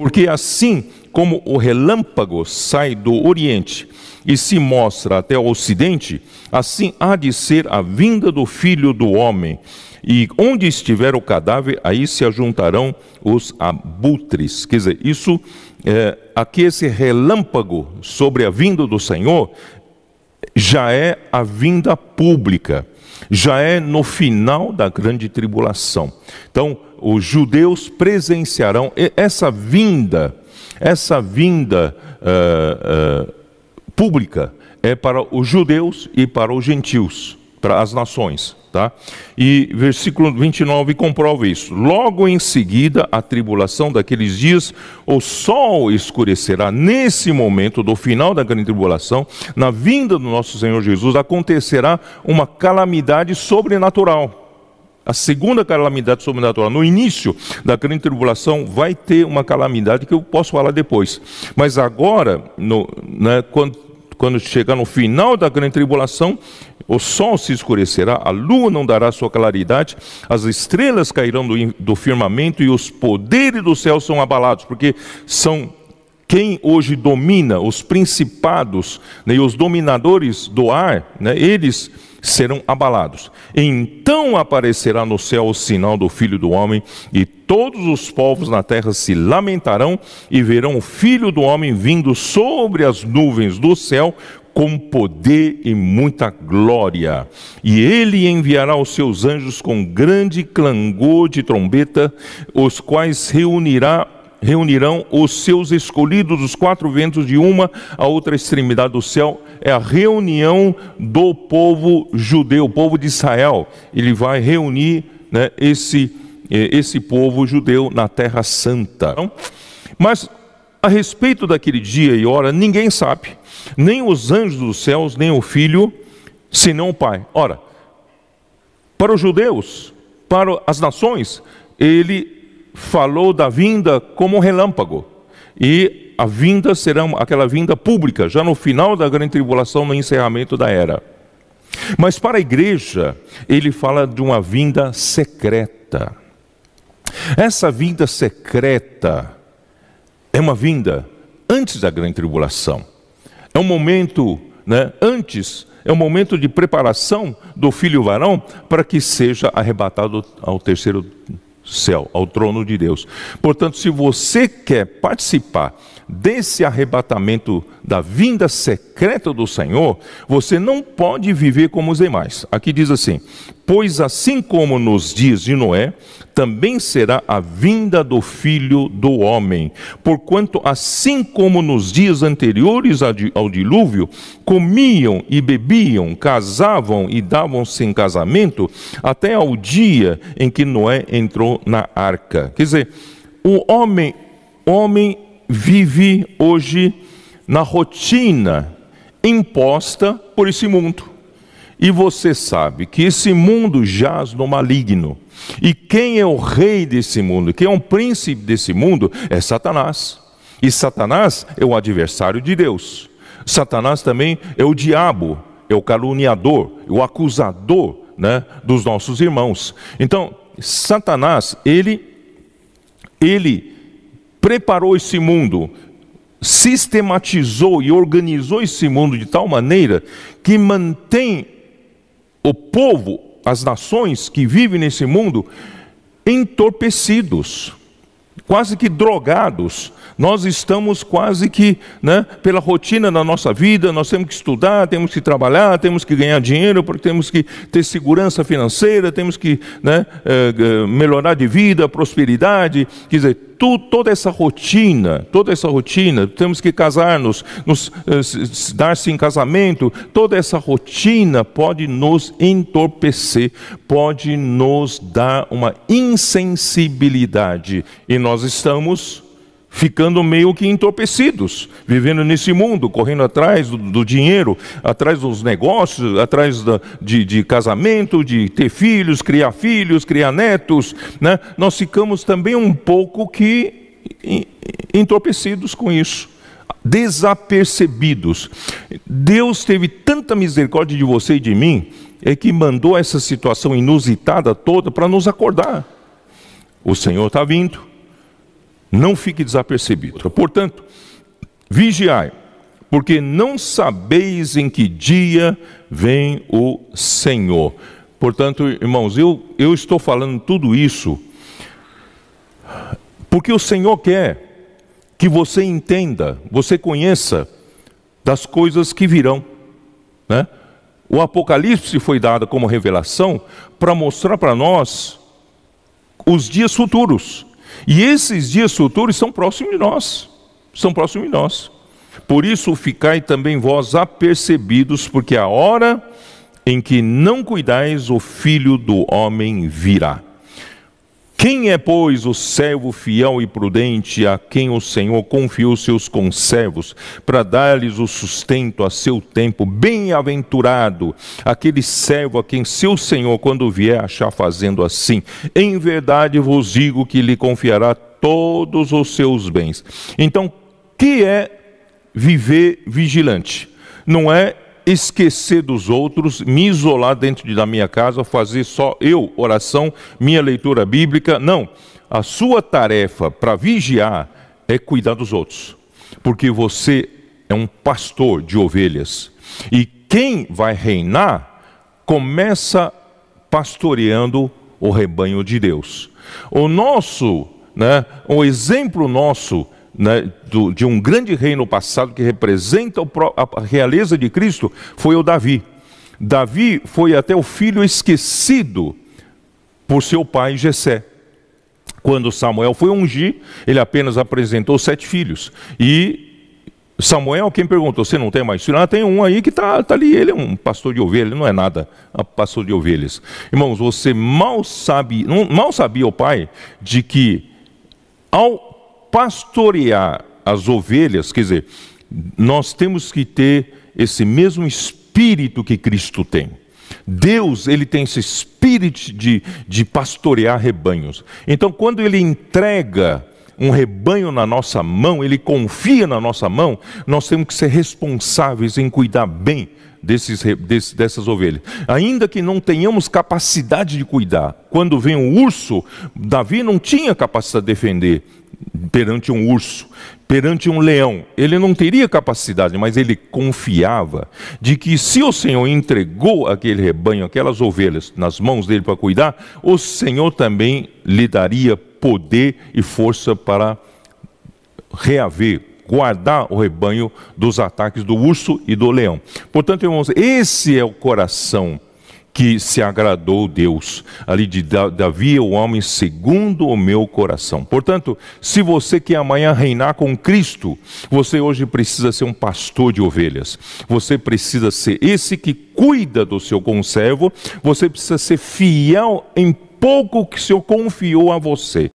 Porque assim como o relâmpago sai do oriente e se mostra até o ocidente, assim há de ser a vinda do filho do homem. E onde estiver o cadáver, aí se ajuntarão os abutres. Quer dizer, isso, é, aqui esse relâmpago sobre a vinda do Senhor, já é a vinda pública, já é no final da grande tribulação. Então, os judeus presenciarão essa vinda, essa vinda uh, uh, pública é para os judeus e para os gentios, para as nações. Tá? E versículo 29 comprova isso. Logo em seguida, a tribulação daqueles dias, o sol escurecerá. Nesse momento do final da grande tribulação, na vinda do nosso Senhor Jesus, acontecerá uma calamidade sobrenatural. A segunda calamidade sobrenatural, no início da grande tribulação, vai ter uma calamidade que eu posso falar depois. Mas agora, no, né, quando, quando chegar no final da grande tribulação, o sol se escurecerá, a lua não dará sua claridade, as estrelas cairão do, do firmamento e os poderes do céu são abalados, porque são quem hoje domina os principados né, e os dominadores do ar, né, eles serão abalados. Então aparecerá no céu o sinal do Filho do Homem, e todos os povos na terra se lamentarão e verão o Filho do Homem vindo sobre as nuvens do céu com poder e muita glória. E ele enviará os seus anjos com grande clangor de trombeta, os quais reunirá reunirão os seus escolhidos dos quatro ventos de uma a outra extremidade do céu. É a reunião do povo judeu, o povo de Israel. Ele vai reunir né, esse, eh, esse povo judeu na Terra Santa. Então, mas a respeito daquele dia e hora, ninguém sabe, nem os anjos dos céus, nem o filho, senão o Pai. Ora, para os judeus, para as nações, ele falou da vinda como um relâmpago. E a vinda será aquela vinda pública, já no final da grande tribulação, no encerramento da era. Mas para a igreja, ele fala de uma vinda secreta. Essa vinda secreta é uma vinda antes da grande tribulação. É um momento, né, antes, é um momento de preparação do filho varão para que seja arrebatado ao terceiro céu, ao trono de Deus. Portanto, se você quer participar desse arrebatamento da vinda secreta do Senhor, você não pode viver como os demais. Aqui diz assim: Pois assim como nos dias de Noé, também será a vinda do filho do homem. Porquanto, assim como nos dias anteriores ao dilúvio, comiam e bebiam, casavam e davam-se em casamento, até ao dia em que Noé entrou na arca. Quer dizer, o homem, homem vive hoje na rotina imposta por esse mundo. E você sabe que esse mundo jaz no maligno. E quem é o rei desse mundo? Quem é o príncipe desse mundo? É Satanás. E Satanás é o adversário de Deus. Satanás também é o diabo, é o caluniador, é o acusador né, dos nossos irmãos. Então, Satanás, ele, ele preparou esse mundo, sistematizou e organizou esse mundo de tal maneira que mantém o povo, as nações que vivem nesse mundo, entorpecidos, quase que drogados. Nós estamos quase que, né, pela rotina da nossa vida, nós temos que estudar, temos que trabalhar, temos que ganhar dinheiro, porque temos que ter segurança financeira, temos que né, eh, eh, melhorar de vida, prosperidade. Quer dizer, tudo, toda essa rotina, toda essa rotina, temos que casar-nos, nos, nos eh, dar-se em casamento, toda essa rotina pode nos entorpecer, pode nos dar uma insensibilidade. E nós estamos ficando meio que entorpecidos, vivendo nesse mundo, correndo atrás do, do dinheiro, atrás dos negócios, atrás da, de, de, casamento, de ter filhos, criar filhos, criar netos. Né? Nós ficamos também um pouco que entorpecidos com isso. Desapercebidos. Deus teve tanta misericórdia de você e de mim, é que mandou essa situação inusitada toda para nos acordar. O Senhor está vindo não fique desapercebido. Portanto, vigiai, porque não sabeis em que dia vem o Senhor. Portanto, irmãos, eu, eu estou falando tudo isso porque o Senhor quer que você entenda, você conheça das coisas que virão. Né? O Apocalipse foi dado como revelação para mostrar para nós os dias futuros. E esses dias futuros são próximos de nós. São próximos de nós. Por isso, ficai também vós apercebidos, porque é a hora em que não cuidais, o filho do homem virá. Quem é, pois, o servo fiel e prudente a quem o Senhor confiou seus conservos, para dar-lhes o sustento a seu tempo? Bem-aventurado aquele servo a quem seu Senhor, quando vier, achar fazendo assim. Em verdade vos digo que lhe confiará todos os seus bens. Então, que é viver vigilante? Não é esquecer dos outros, me isolar dentro da minha casa, fazer só eu oração, minha leitura bíblica. Não. A sua tarefa para vigiar é cuidar dos outros, porque você é um pastor de ovelhas. E quem vai reinar começa pastoreando o rebanho de Deus. O nosso, né, o exemplo nosso né, do, de um grande reino passado que representa a realeza de Cristo foi o Davi. Davi foi até o filho esquecido por seu pai Jessé. Quando Samuel foi ungir, ele apenas apresentou sete filhos. E Samuel, quem perguntou, você não tem mais filho? Ah, tem um aí que está tá ali, ele é um pastor de ovelhas, não é nada, é um pastor de ovelhas. Irmãos, você mal sabe, não, mal sabia o pai de que ao pastorear as ovelhas, quer dizer, nós temos que ter esse mesmo espírito que Cristo tem. Deus, ele tem esse espírito de, de pastorear rebanhos. Então, quando ele entrega um rebanho na nossa mão, ele confia na nossa mão, nós temos que ser responsáveis em cuidar bem desses, desses, dessas ovelhas. Ainda que não tenhamos capacidade de cuidar, quando vem o um urso, Davi não tinha capacidade de defender perante um urso, perante um leão. Ele não teria capacidade, mas ele confiava de que se o Senhor entregou aquele rebanho, aquelas ovelhas nas mãos dele para cuidar, o Senhor também lhe daria poder e força para reaver, guardar o rebanho dos ataques do urso e do leão. Portanto, irmãos, esse é o coração que se agradou Deus. Ali de Davi é o homem segundo o meu coração. Portanto, se você quer amanhã reinar com Cristo, você hoje precisa ser um pastor de ovelhas. Você precisa ser esse que cuida do seu conservo. Você precisa ser fiel em pouco que o Senhor confiou a você.